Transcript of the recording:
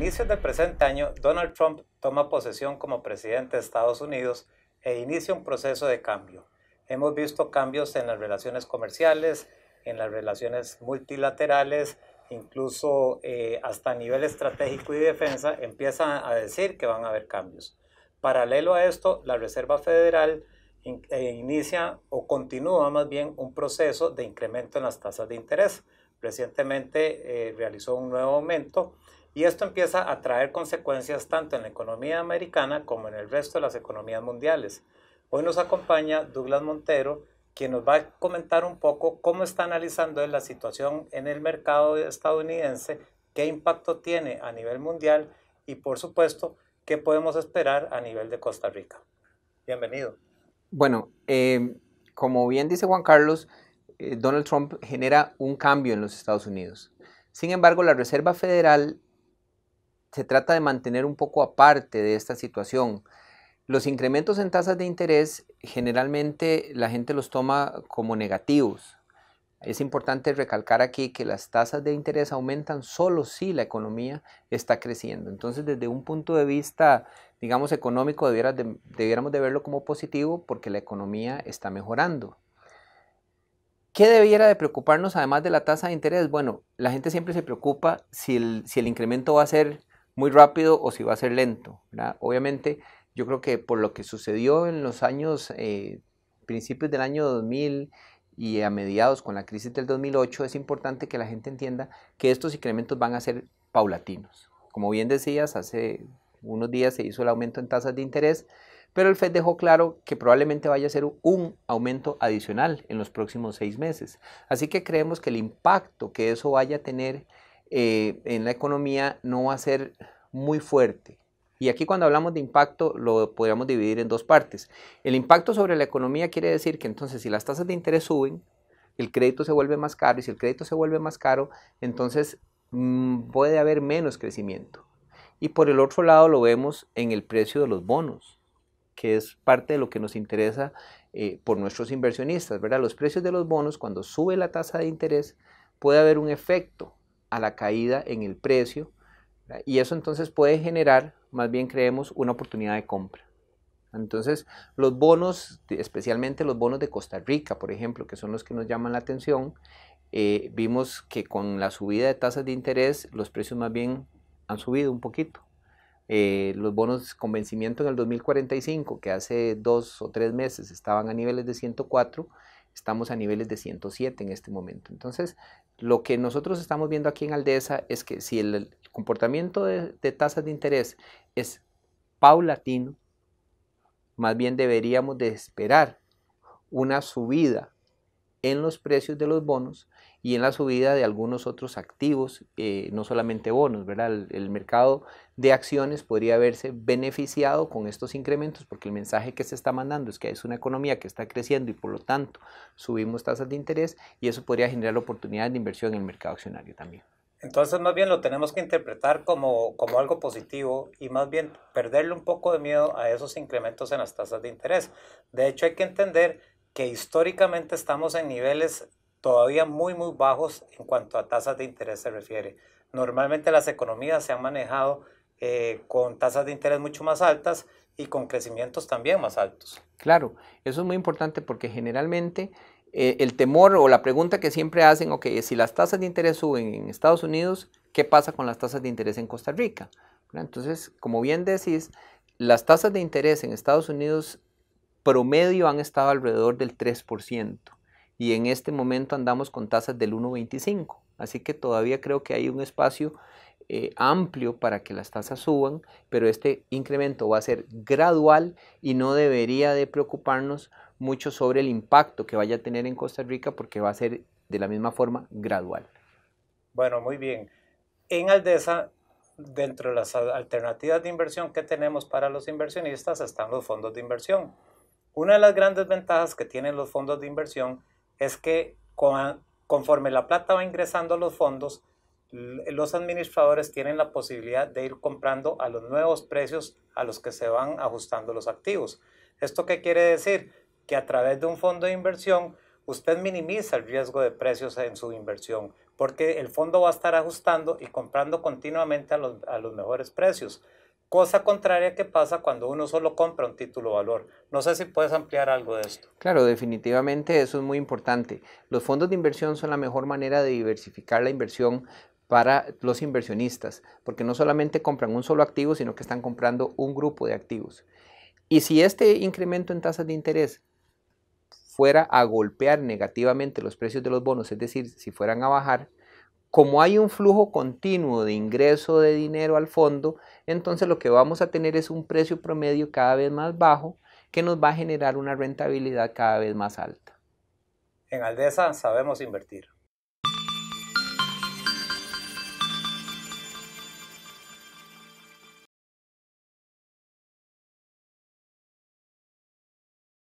inicios del presente año, Donald Trump toma posesión como presidente de Estados Unidos e inicia un proceso de cambio. Hemos visto cambios en las relaciones comerciales, en las relaciones multilaterales, incluso eh, hasta a nivel estratégico y defensa, empiezan a decir que van a haber cambios. Paralelo a esto, la Reserva Federal eh, inicia o continúa más bien un proceso de incremento en las tasas de interés. Recientemente eh, realizó un nuevo aumento y esto empieza a traer consecuencias tanto en la economía americana como en el resto de las economías mundiales. Hoy nos acompaña Douglas Montero, quien nos va a comentar un poco cómo está analizando la situación en el mercado estadounidense, qué impacto tiene a nivel mundial y, por supuesto, qué podemos esperar a nivel de Costa Rica. Bienvenido. Bueno, eh, como bien dice Juan Carlos, eh, Donald Trump genera un cambio en los Estados Unidos. Sin embargo, la Reserva Federal se trata de mantener un poco aparte de esta situación. Los incrementos en tasas de interés generalmente la gente los toma como negativos. Es importante recalcar aquí que las tasas de interés aumentan solo si la economía está creciendo. Entonces, desde un punto de vista, digamos, económico, debiéramos debiéramos de verlo como positivo porque la economía está mejorando. ¿Qué debiera de preocuparnos además de la tasa de interés? Bueno, la gente siempre se preocupa si el, incremento va a ser muy rápido o si va a ser lento. Obviamente, yo creo que por lo que sucedió en los años, eh, principios del año 2000 y a mediados con la crisis del 2008, es importante que la gente entienda que estos incrementos van a ser paulatinos. Como bien decías, hace unos días se hizo el aumento en tasas de interés pero el FED dejó claro que probablemente vaya a ser un aumento adicional en los próximos seis meses. Así que creemos que el impacto que eso vaya a tener eh, en la economía no va a ser muy fuerte. Y aquí cuando hablamos de impacto lo podríamos dividir en dos partes. El impacto sobre la economía quiere decir que entonces si las tasas de interés suben, el crédito se vuelve más caro y si el crédito se vuelve más caro, entonces mm, puede haber menos crecimiento. Y por el otro lado lo vemos en el precio de los bonos que es parte de lo que nos interesa eh, por nuestros inversionistas, ¿verdad? Los precios de los bonos, cuando sube la tasa de interés, puede haber un efecto a la caída en el precio y eso entonces puede generar, más bien creemos, una oportunidad de compra. Entonces, los bonos, especialmente los bonos de Costa Rica, por ejemplo, que son los que nos llaman la atención, eh, vimos que con la subida de tasas de interés los precios más bien han subido un poquito. Eh, los bonos con vencimiento en el 2045, que hace dos o tres meses estaban a niveles de 104, estamos a niveles de 107 en este momento. Entonces, lo que nosotros estamos viendo aquí en Aldesa es que si el comportamiento de, de tasas de interés es paulatino, más bien deberíamos de esperar una subida en los precios de los bonos y en la subida de algunos otros activos, eh, no solamente bonos, ¿verdad? El, mercado de acciones podría haberse beneficiado con estos incrementos porque el mensaje que se está mandando es que es una economía que está creciendo y por lo tanto subimos tasas de interés y eso podría generar oportunidades de inversión en el mercado accionario también. Entonces más bien lo tenemos que interpretar como, como algo positivo y más bien perderle un poco de miedo a esos incrementos en las tasas de interés. De hecho hay que entender que históricamente estamos en niveles todavía muy, muy bajos en cuanto a tasas de interés se refiere. Normalmente las economías se han manejado eh, con tasas de interés mucho más altas y con crecimientos también más altos. Claro, eso es muy importante porque generalmente eh, el temor o la pregunta que siempre hacen, ok, si las tasas de interés suben en Estados Unidos, ¿qué pasa con las tasas de interés en Costa Rica? Entonces, como bien decís, las tasas de interés en Estados Unidos promedio han estado alrededor del 3% y en este momento andamos con tasas del 1,25. Así que todavía creo que hay un espacio eh, amplio para que las tasas suban, pero este incremento va a ser gradual y no debería de preocuparnos mucho sobre el impacto que vaya a tener en Costa Rica porque va a ser de la misma forma gradual. Bueno, muy bien. En Aldesa, dentro de las alternativas de inversión que tenemos para los inversionistas están los fondos de inversión. Una de las grandes ventajas que tienen los fondos de inversión es que conforme la plata va ingresando a los fondos, los administradores tienen la posibilidad de ir comprando a los nuevos precios a los que se van ajustando los activos. ¿Esto qué quiere decir? Que a través de un fondo de inversión usted minimiza el riesgo de precios en su inversión, porque el fondo va a estar ajustando y comprando continuamente a los mejores precios. Cosa contraria que pasa cuando uno solo compra un título valor. No sé si puedes ampliar algo de esto. Claro, definitivamente eso es muy importante. Los fondos de inversión son la mejor manera de diversificar la inversión para los inversionistas, porque no solamente compran un solo activo, sino que están comprando un grupo de activos. Y si este incremento en tasas de interés fuera a golpear negativamente los precios de los bonos, es decir, si fueran a bajar, como hay un flujo continuo de ingreso de dinero al fondo, entonces lo que vamos a tener es un precio promedio cada vez más bajo que nos va a generar una rentabilidad cada vez más alta. En Aldesa sabemos invertir.